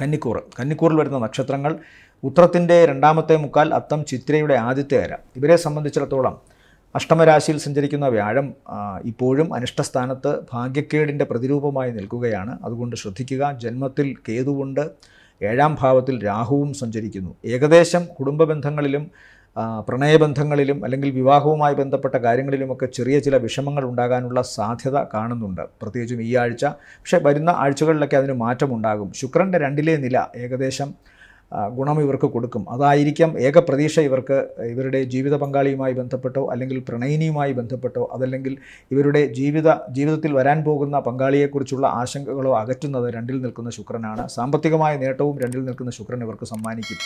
കന്നിക്കൂർ കന്നിക്കൂറിൽ വരുന്ന നക്ഷത്രങ്ങൾ ഉത്രത്തിൻ്റെ രണ്ടാമത്തെ മുക്കാൽ അത്തം ചിത്രയുടെ ആദ്യത്തെ അര ഇവരെ സംബന്ധിച്ചിടത്തോളം അഷ്ടമരാശിയിൽ സഞ്ചരിക്കുന്ന വ്യാഴം ഇപ്പോഴും അനിഷ്ടസ്ഥാനത്ത് ഭാഗ്യക്കേടിൻ്റെ പ്രതിരൂപമായി നിൽക്കുകയാണ് അതുകൊണ്ട് ശ്രദ്ധിക്കുക ജന്മത്തിൽ കേതുകൊണ്ട് ഏഴാം ഭാവത്തിൽ രാഹുവും സഞ്ചരിക്കുന്നു ഏകദേശം കുടുംബബന്ധങ്ങളിലും പ്രണയബന്ധങ്ങളിലും അല്ലെങ്കിൽ വിവാഹവുമായി ബന്ധപ്പെട്ട കാര്യങ്ങളിലുമൊക്കെ ചെറിയ ചില വിഷമങ്ങൾ ഉണ്ടാകാനുള്ള സാധ്യത കാണുന്നുണ്ട് പ്രത്യേകിച്ചും ഈ ആഴ്ച പക്ഷേ വരുന്ന ആഴ്ചകളിലൊക്കെ അതിന് മാറ്റമുണ്ടാകും ശുക്രൻ്റെ രണ്ടിലെ നില ഏകദേശം ഗുണം ഇവർക്ക് കൊടുക്കും അതായിരിക്കാം ഏക പ്രതീക്ഷ ഇവർക്ക് ഇവരുടെ ജീവിത പങ്കാളിയുമായി ബന്ധപ്പെട്ടോ അല്ലെങ്കിൽ പ്രണയിനിയുമായി ബന്ധപ്പെട്ടോ അതല്ലെങ്കിൽ ഇവരുടെ ജീവിത ജീവിതത്തിൽ വരാൻ പോകുന്ന പങ്കാളിയെക്കുറിച്ചുള്ള ആശങ്കകളോ അകറ്റുന്നത് രണ്ടിൽ നിൽക്കുന്ന ശുക്രനാണ് സാമ്പത്തികമായ നേട്ടവും രണ്ടിൽ നിൽക്കുന്ന ശുക്രൻ ഇവർക്ക് സമ്മാനിക്കും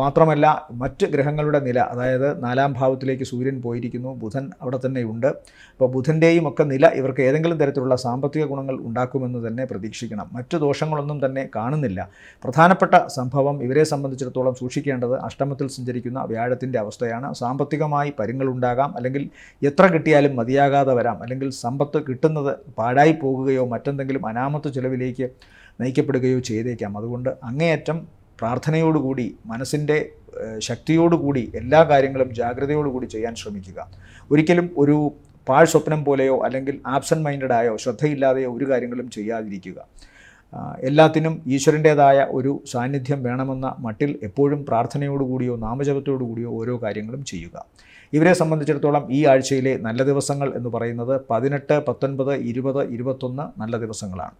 മാത്രമല്ല മറ്റ് ഗ്രഹങ്ങളുടെ നില അതായത് നാലാം ഭാവത്തിലേക്ക് സൂര്യൻ പോയിരിക്കുന്നു ബുധൻ അവിടെ തന്നെയുണ്ട് അപ്പോൾ ബുധൻ്റെയും ഒക്കെ നില ഇവർക്ക് ഏതെങ്കിലും തരത്തിലുള്ള സാമ്പത്തിക ഗുണങ്ങൾ ഉണ്ടാക്കുമെന്ന് തന്നെ പ്രതീക്ഷിക്കണം മറ്റ് ദോഷങ്ങളൊന്നും തന്നെ കാണുന്നില്ല പ്രധാനപ്പെട്ട സംഭവം ഇവരെ സംബന്ധിച്ചിടത്തോളം സൂക്ഷിക്കേണ്ടത് അഷ്ടമത്തിൽ സഞ്ചരിക്കുന്ന വ്യാഴത്തിൻ്റെ അവസ്ഥയാണ് സാമ്പത്തികമായി പരിങ്ങളുണ്ടാകാം അല്ലെങ്കിൽ എത്ര കിട്ടിയാലും മതിയാകാതെ വരാം അല്ലെങ്കിൽ സമ്പത്ത് കിട്ടുന്നത് പാഴായി പോകുകയോ മറ്റെന്തെങ്കിലും അനാമത്ത് ചിലവിലേക്ക് നയിക്കപ്പെടുകയോ ചെയ്തേക്കാം അതുകൊണ്ട് അങ്ങേയറ്റം പ്രാർത്ഥനയോടുകൂടി മനസ്സിൻ്റെ ശക്തിയോടുകൂടി എല്ലാ കാര്യങ്ങളും ജാഗ്രതയോടുകൂടി ചെയ്യാൻ ശ്രമിക്കുക ഒരിക്കലും ഒരു പാഴ് സ്വപ്നം പോലെയോ അല്ലെങ്കിൽ ആബ്സെൻറ്റ് മൈൻഡഡായോ ശ്രദ്ധയില്ലാതെയോ ഒരു കാര്യങ്ങളും ചെയ്യാതിരിക്കുക എല്ലാത്തിനും ഈശ്വരൻ്റേതായ ഒരു സാന്നിധ്യം വേണമെന്ന മട്ടിൽ എപ്പോഴും പ്രാർത്ഥനയോടുകൂടിയോ നാമജപത്തോടുകൂടിയോ ഓരോ കാര്യങ്ങളും ചെയ്യുക ഇവരെ സംബന്ധിച്ചിടത്തോളം ഈ ആഴ്ചയിലെ നല്ല ദിവസങ്ങൾ എന്ന് പറയുന്നത് പതിനെട്ട് പത്തൊൻപത് ഇരുപത് ഇരുപത്തൊന്ന് നല്ല ദിവസങ്ങളാണ്